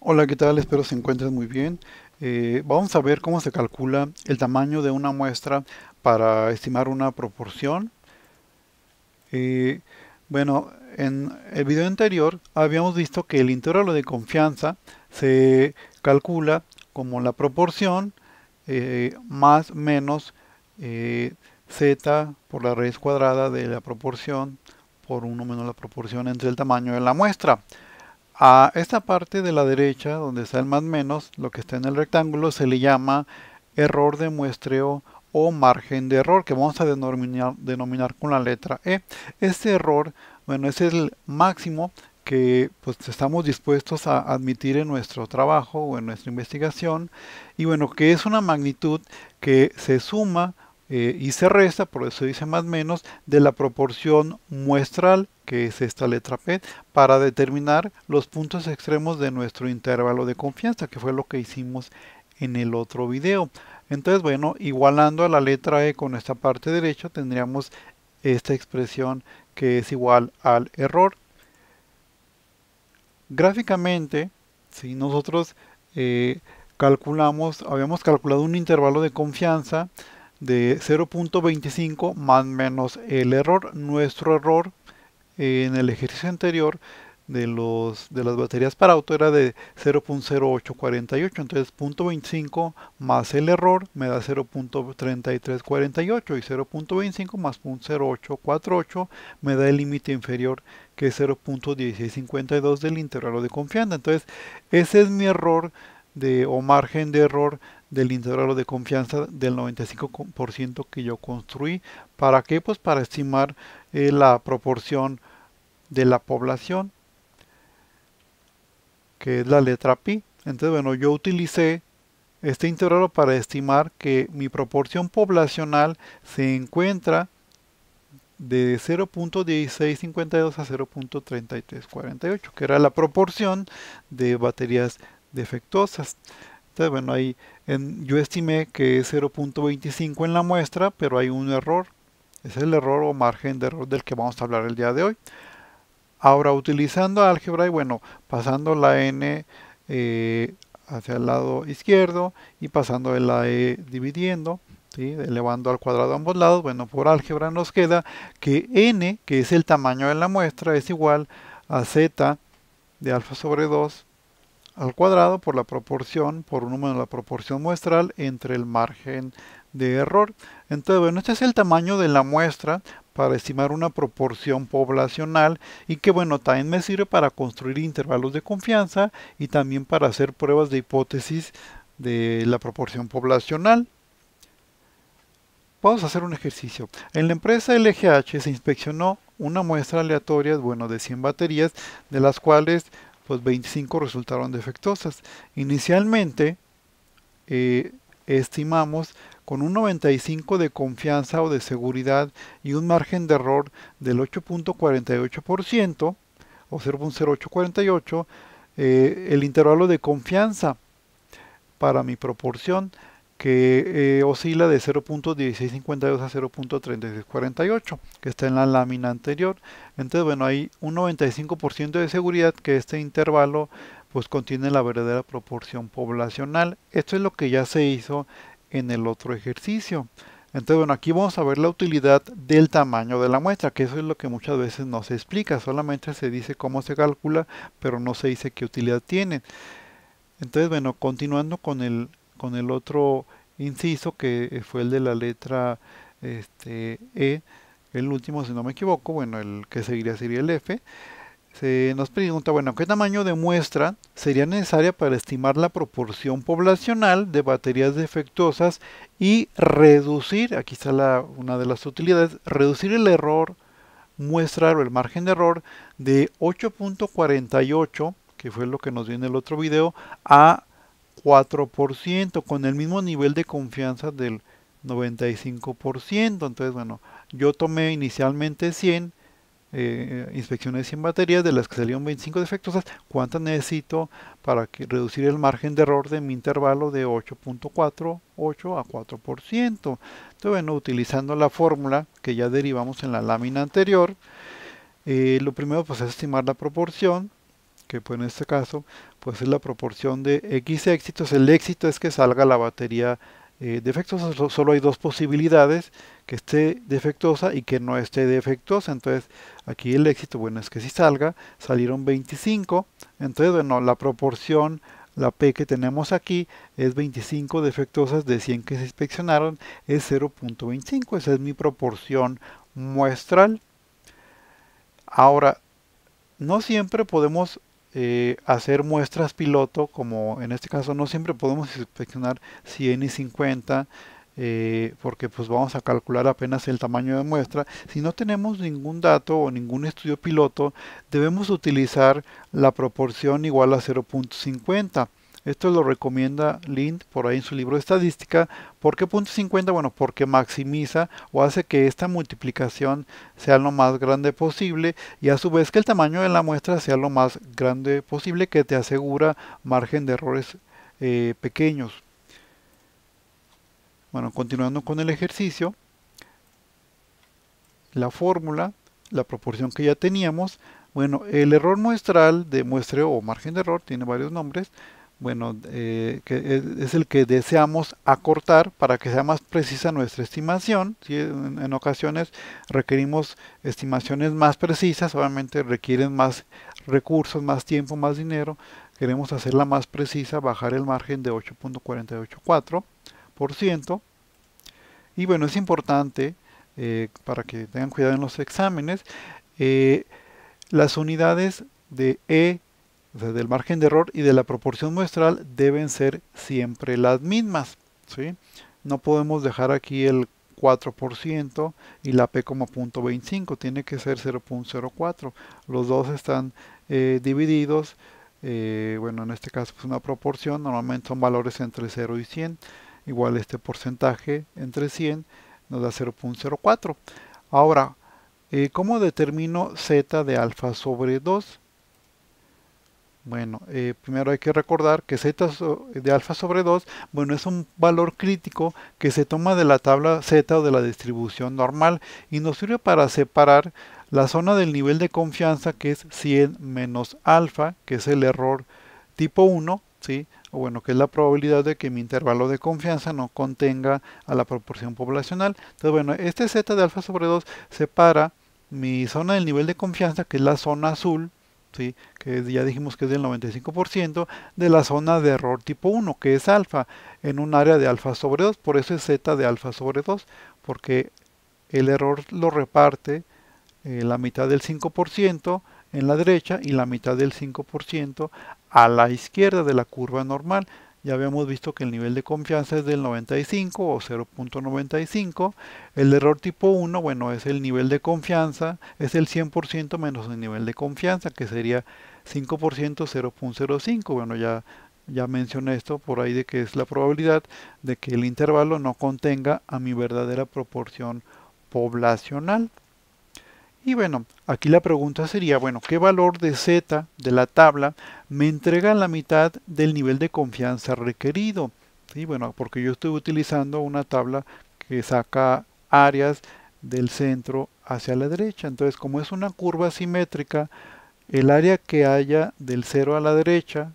Hola, ¿qué tal? Espero se encuentren muy bien. Eh, vamos a ver cómo se calcula el tamaño de una muestra para estimar una proporción. Eh, bueno, en el video anterior habíamos visto que el intervalo de confianza se calcula como la proporción eh, más menos z por la raíz cuadrada de la proporción por 1 menos la proporción entre el tamaño de la muestra. A esta parte de la derecha, donde está el más menos, lo que está en el rectángulo se le llama error de muestreo o margen de error, que vamos a denominar, con la letra E. Este error, bueno, es el máximo que pues, estamos dispuestos a admitir en nuestro trabajo o en nuestra investigación, y bueno, que es una magnitud que se suma eh, y se resta, por eso dice más menos, de la proporción muestral, que es esta letra P, para determinar los puntos extremos de nuestro intervalo de confianza, que fue lo que hicimos en el otro video. Entonces, bueno, igualando a la letra E con esta parte derecha, tendríamos esta expresión que es igual al error. Gráficamente, si nosotros eh, calculamos, habíamos calculado un intervalo de confianza, de 0.25 más menos el error, nuestro error en el ejercicio anterior de, los, de las baterías para auto era de 0.0848 entonces 0.25 más el error me da 0.3348 y 0.25 más 0.0848 me da el límite inferior que es 0.1652 del intervalo de confianza entonces ese es mi error de, o margen de error del intervalo de confianza del 95% que yo construí. ¿Para qué? Pues para estimar eh, la proporción de la población, que es la letra pi. Entonces, bueno, yo utilicé este intervalo para estimar que mi proporción poblacional se encuentra de 0.1652 a 0.3348, que era la proporción de baterías defectuosas. Entonces, bueno, ahí yo estimé que es 0.25 en la muestra, pero hay un error. Es el error o margen de error del que vamos a hablar el día de hoy. Ahora, utilizando álgebra y bueno, pasando la n eh, hacia el lado izquierdo y pasando la e dividiendo, elevando al cuadrado ambos lados, bueno, por álgebra nos queda que n, que es el tamaño de la muestra, es igual a z de alfa sobre 2 al cuadrado por la proporción, por un número de la proporción muestral entre el margen de error. Entonces, bueno, este es el tamaño de la muestra para estimar una proporción poblacional y que bueno, también me sirve para construir intervalos de confianza y también para hacer pruebas de hipótesis de la proporción poblacional. Vamos a hacer un ejercicio. En la empresa LGH se inspeccionó una muestra aleatoria, bueno, de 100 baterías, de las cuales pues 25 resultaron defectuosas. Inicialmente eh, estimamos con un 95 de confianza o de seguridad y un margen de error del 8.48% o 0.0848 eh, el intervalo de confianza para mi proporción que eh, oscila de 0.1652 a 0.3648, que está en la lámina anterior. Entonces, bueno, hay un 95% de seguridad que este intervalo pues contiene la verdadera proporción poblacional. Esto es lo que ya se hizo en el otro ejercicio. Entonces, bueno, aquí vamos a ver la utilidad del tamaño de la muestra, que eso es lo que muchas veces no se explica, solamente se dice cómo se calcula, pero no se dice qué utilidad tiene. Entonces, bueno, continuando con el con el otro inciso que eh, fue el de la letra este, E, el último si no me equivoco, bueno, el que seguiría sería el F, se nos pregunta, bueno, ¿qué tamaño de muestra sería necesaria para estimar la proporción poblacional de baterías defectuosas y reducir, aquí está la, una de las utilidades, reducir el error muestra o el margen de error de 8.48, que fue lo que nos dio en el otro video, a 4%, con el mismo nivel de confianza del 95%. Entonces, bueno, yo tomé inicialmente 100 eh, eh, inspecciones de 100 baterías, de las que salieron 25 defectuosas. ¿Cuántas necesito para reducir el margen de error de mi intervalo de 8.48 a 4%? Entonces, bueno, utilizando la fórmula que ya derivamos en la lámina anterior, eh, lo primero pues, es estimar la proporción que pues en este caso pues es la proporción de X éxitos. El éxito es que salga la batería eh, defectuosa. Solo hay dos posibilidades, que esté defectuosa y que no esté defectuosa. Entonces aquí el éxito, bueno, es que si salga, salieron 25. Entonces, bueno, la proporción, la P que tenemos aquí es 25 defectuosas de 100 que se inspeccionaron, es 0.25. Esa es mi proporción muestral. Ahora, no siempre podemos eh, hacer muestras piloto, como en este caso no siempre podemos inspeccionar 100 y 50, eh, porque pues vamos a calcular apenas el tamaño de muestra. Si no tenemos ningún dato o ningún estudio piloto, debemos utilizar la proporción igual a 0.50. Esto lo recomienda Lind por ahí en su libro de estadística. ¿Por qué 0.50? Bueno, porque maximiza o hace que esta multiplicación sea lo más grande posible y a su vez que el tamaño de la muestra sea lo más grande posible que te asegura margen de errores eh, pequeños. Bueno, continuando con el ejercicio, la fórmula, la proporción que ya teníamos, bueno, el error muestral de muestreo o margen de error, tiene varios nombres, bueno, eh, que eh, es el que deseamos acortar para que sea más precisa nuestra estimación. Si En, ocasiones requerimos estimaciones más precisas, obviamente requieren más recursos, más tiempo, más dinero. Queremos hacerla más precisa, bajar el margen de 8.484%. Y bueno, es importante eh, para que tengan cuidado en los exámenes. las unidades de E del margen de error y de la proporción muestral deben ser siempre las mismas. ¿sí? No podemos dejar aquí el 4% y la P como punto 25, tiene que ser 0.04. Los dos están eh, divididos, eh, bueno, en este caso es pues, una proporción, normalmente son valores entre 0 y 100, igual este porcentaje entre 100 nos da 0.04. Ahora, eh, ¿cómo determino Z de alfa sobre 2? Bueno, eh, primero hay que recordar que z de alfa sobre 2, bueno, es un valor crítico que se toma de la tabla z o de la distribución normal y nos sirve para separar la zona del nivel de confianza que es 100 menos alfa, que es el error tipo 1, ¿sí? O bueno, que es la probabilidad de que mi intervalo de confianza no contenga a la proporción poblacional. Entonces, bueno, este z de alfa sobre 2 separa mi zona del nivel de confianza, que es la zona azul, que ya dijimos que es del 95% de la zona de error tipo 1, que es alfa, en un área de alfa sobre 2, por eso es z de alfa sobre 2, porque el error lo reparte eh, la mitad del 5% en la derecha y la mitad del 5% a la izquierda de la curva normal ya habíamos visto que el nivel de confianza es del 95 o 0.95. El error tipo 1, bueno, es el nivel de confianza, es el 100% menos el nivel de confianza, que sería 5% 0.05. Bueno, ya, ya mencioné esto por ahí de que es la probabilidad de que el intervalo no contenga a mi verdadera proporción poblacional. Y bueno, aquí la pregunta sería, bueno, ¿qué valor de Z de la tabla me entrega la mitad del nivel de confianza requerido? Sí, bueno, porque yo estoy utilizando una tabla que saca áreas del centro hacia la derecha. Entonces, como es una curva simétrica, el área que haya del 0 a la derecha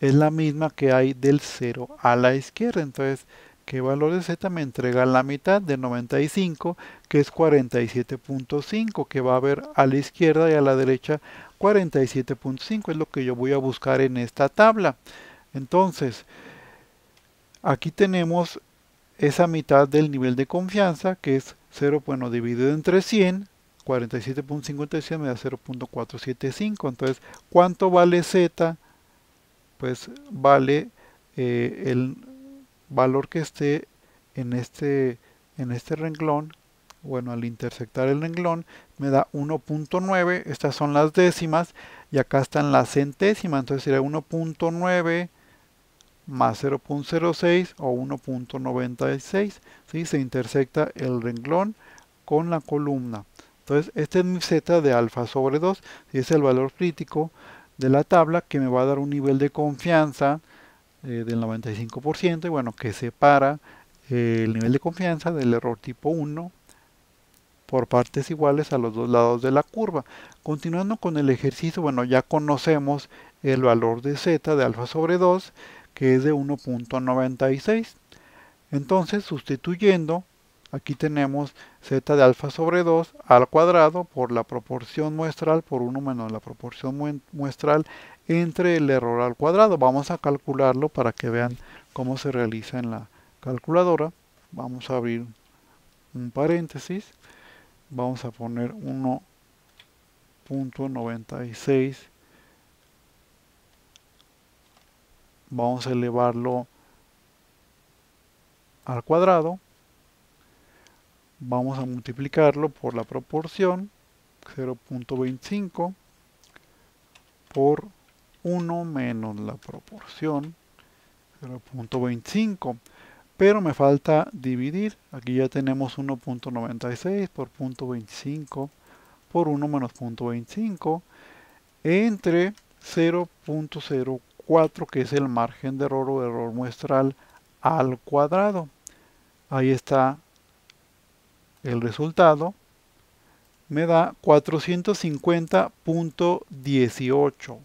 es la misma que hay del 0 a la izquierda. Entonces, ¿Qué valor de z me entrega la mitad de 95, que es 47.5, que va a haber a la izquierda y a la derecha 47.5, es lo que yo voy a buscar en esta tabla. Entonces, aquí tenemos esa mitad del nivel de confianza, que es 0, bueno, dividido entre 100, 100 me da 0.475. Entonces, ¿cuánto vale Z? Pues vale eh, el valor que esté en este, en este renglón, bueno, al intersectar el renglón, me da 1.9, estas son las décimas, y acá están las centésimas, entonces sería 1.9 más 0.06 o 1.96, si se intersecta el renglón con la columna. Entonces, este es mi z de alfa sobre 2, y es el valor crítico de la tabla que me va a dar un nivel de confianza eh, del 95% y bueno, que separa eh, el nivel de confianza del error tipo 1 por partes iguales a los dos lados de la curva. Continuando con el ejercicio, bueno, ya conocemos el valor de z de alfa sobre 2, que es de 1.96. Entonces, sustituyendo, aquí tenemos z de alfa sobre 2 al cuadrado por la proporción muestral por 1 menos la proporción muestral entre el error al cuadrado. Vamos a calcularlo para que vean cómo se realiza en la calculadora. Vamos a abrir un paréntesis. Vamos a poner 1.96. Vamos a elevarlo al cuadrado. Vamos a multiplicarlo por la proporción 0.25 por 1 menos la proporción 0.25 pero me falta dividir aquí ya tenemos 1.96 por 0.25 por 1 menos 0.25 entre 0.04 que es el margen de error o error muestral al cuadrado ahí está el resultado me da 450.18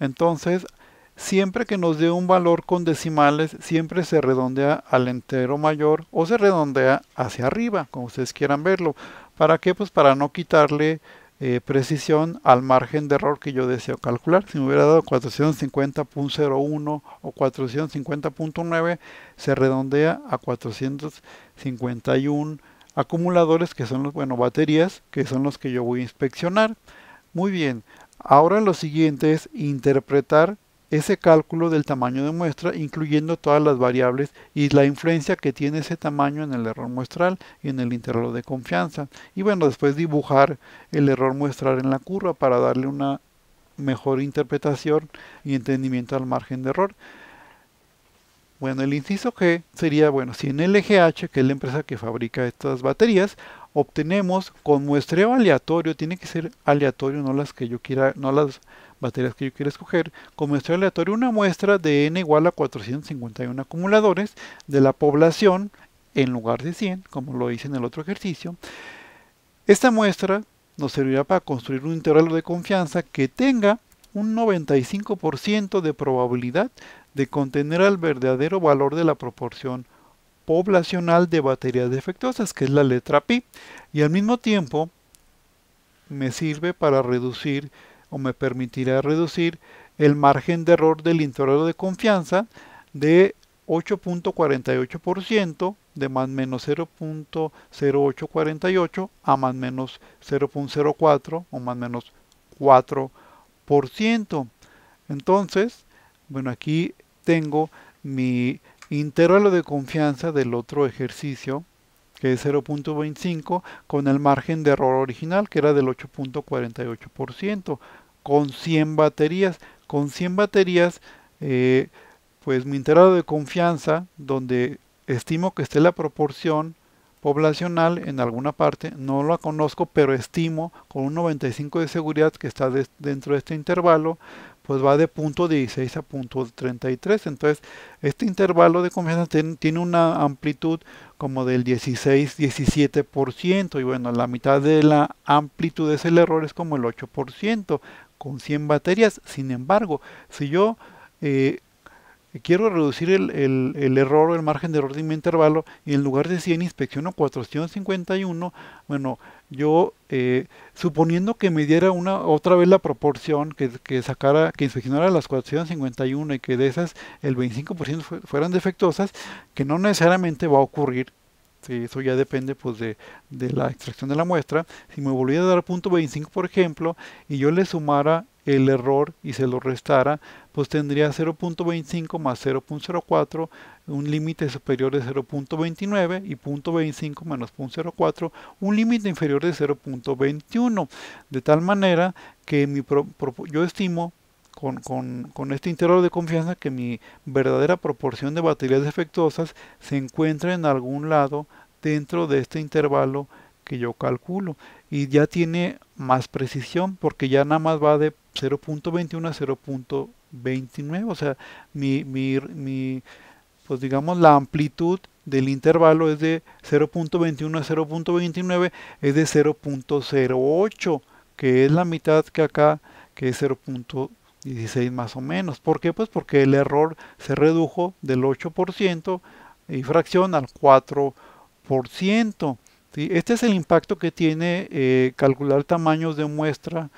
entonces, siempre que nos dé un valor con decimales, siempre se redondea al entero mayor o se redondea hacia arriba, como ustedes quieran verlo. ¿Para qué? Pues para no quitarle eh, precisión al margen de error que yo deseo calcular. Si me hubiera dado 450.01 o 450.9, se redondea a 451 acumuladores que son los, bueno, baterías, que son los que yo voy a inspeccionar. Muy bien, Ahora lo siguiente es interpretar ese cálculo del tamaño de muestra incluyendo todas las variables y la influencia que tiene ese tamaño en el error muestral y en el intervalo de confianza y bueno después dibujar el error muestral en la curva para darle una mejor interpretación y entendimiento al margen de error bueno el inciso G sería bueno si en LGH que es la empresa que fabrica estas baterías obtenemos con muestreo aleatorio, tiene que ser aleatorio, no las que yo quiera, no las baterías que yo quiera escoger, con muestreo aleatorio una muestra de n igual a 451 acumuladores de la población en lugar de 100, como lo hice en el otro ejercicio. Esta muestra nos servirá para construir un intervalo de confianza que tenga un 95% de probabilidad de contener al verdadero valor de la proporción poblacional de baterías defectuosas, que es la letra pi, y al mismo tiempo me sirve para reducir o me permitirá reducir el margen de error del intervalo de confianza de 8.48% de más menos 0.0848 a más menos 0.04 o más menos 4%. Entonces, bueno, aquí tengo mi intervalo de confianza del otro ejercicio, que es 0.25, con el margen de error original, que era del 8.48%, con 100 baterías. Con 100 baterías, eh, pues mi intervalo de confianza, donde estimo que esté la proporción poblacional en alguna parte, no la conozco, pero estimo con un 95 de seguridad que está dentro de este intervalo, pues va de punto 16 a punto 33. Entonces, este intervalo de confianza tiene una amplitud como del 16-17%. Y bueno, la mitad de la amplitud es el error, es como el 8% con 100 baterías. Sin embargo, si yo eh, Quiero reducir el, error el margen de error de mi intervalo y en lugar de 100 inspecciono 451. Bueno, yo eh, suponiendo que me diera una otra vez la proporción que, sacara que inspeccionara las 451 y que de esas el 25% fueran defectuosas que no necesariamente va a ocurrir eso ya depende pues de, la extracción de la muestra si me volviera a dar punto 25 por ejemplo y yo le sumara el error y se lo restara, pues tendría 0.25 más 0.04, un límite superior de 0.29 y 0.25 menos 0.04, un límite inferior de 0.21. De tal manera que yo estimo con, con, este intervalo de confianza que mi verdadera proporción de baterías defectuosas se encuentra en algún lado dentro de este intervalo que yo calculo y ya tiene más precisión porque ya nada más va de 0.21 a 0.29, o sea, mi, mi, mi, pues digamos la amplitud del intervalo es de 0.21 a 0.29, es de 0.08, que es la mitad que acá, que es 0.16 más o menos. ¿Por qué? Pues porque el error se redujo del 8% y fracción al 4%. ¿sí? Este es el impacto que tiene eh, calcular tamaños de muestra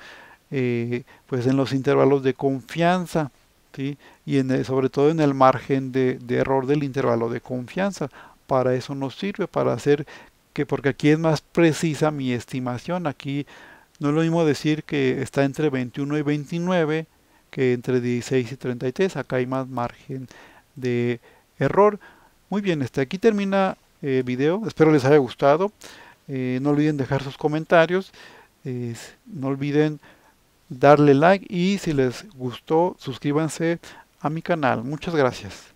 eh, pues en los intervalos de confianza. ¿sí? Y en sobre todo en el margen de, error del intervalo de confianza. Para eso nos sirve, para hacer que, porque aquí es más precisa mi estimación. Aquí no es lo mismo decir que está entre 21 y 29 que entre 16 y 33. Acá hay más margen de error. Muy bien, este aquí termina el video. Espero les haya gustado. Eh, no olviden dejar sus comentarios. no olviden darle like y si les gustó suscríbanse a mi canal. Muchas gracias.